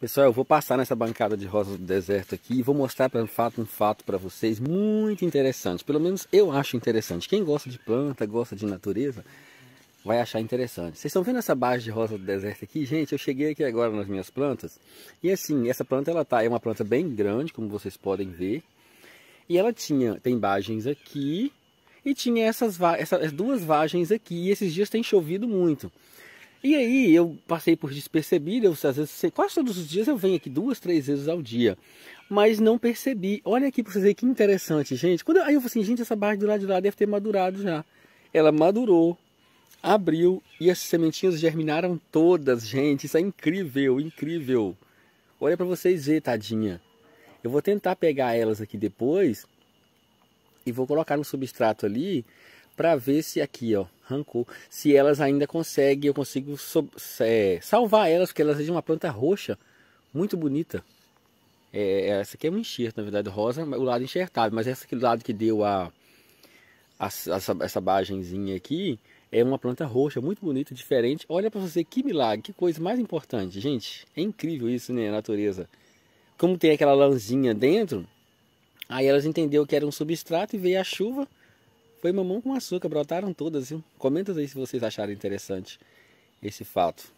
Pessoal, eu vou passar nessa bancada de rosas do deserto aqui e vou mostrar um fato, um fato para vocês muito interessante. Pelo menos eu acho interessante. Quem gosta de planta, gosta de natureza, vai achar interessante. Vocês estão vendo essa base de rosa do deserto aqui? Gente, eu cheguei aqui agora nas minhas plantas. E assim, essa planta ela tá, é uma planta bem grande, como vocês podem ver. E ela tinha, tem vagens aqui e tinha essas, essas duas vagens aqui. E esses dias tem chovido muito. E aí eu passei por despercebido, eu às vezes, quase todos os dias eu venho aqui duas, três vezes ao dia, mas não percebi. Olha aqui para vocês verem que interessante, gente. Quando eu, aí eu falei assim, gente, essa barra do lado de lá deve ter madurado já. Ela madurou, abriu e as sementinhas germinaram todas, gente. Isso é incrível, incrível. Olha para vocês verem, tadinha. Eu vou tentar pegar elas aqui depois e vou colocar no substrato ali para ver se aqui, ó, rancor, se elas ainda conseguem, eu consigo é, salvar elas, porque elas é de uma planta roxa, muito bonita. É, essa aqui é um enxerto, na verdade, rosa, o lado enxertado, mas esse lado que deu a, a essa, essa bagenzinha aqui, é uma planta roxa, muito bonita, diferente. Olha para você que milagre, que coisa mais importante, gente. É incrível isso, né, a natureza. Como tem aquela lãzinha dentro, aí elas entenderam que era um substrato e veio a chuva foi mamão com açúcar, brotaram todas, viu? Comenta aí se vocês acharam interessante esse fato.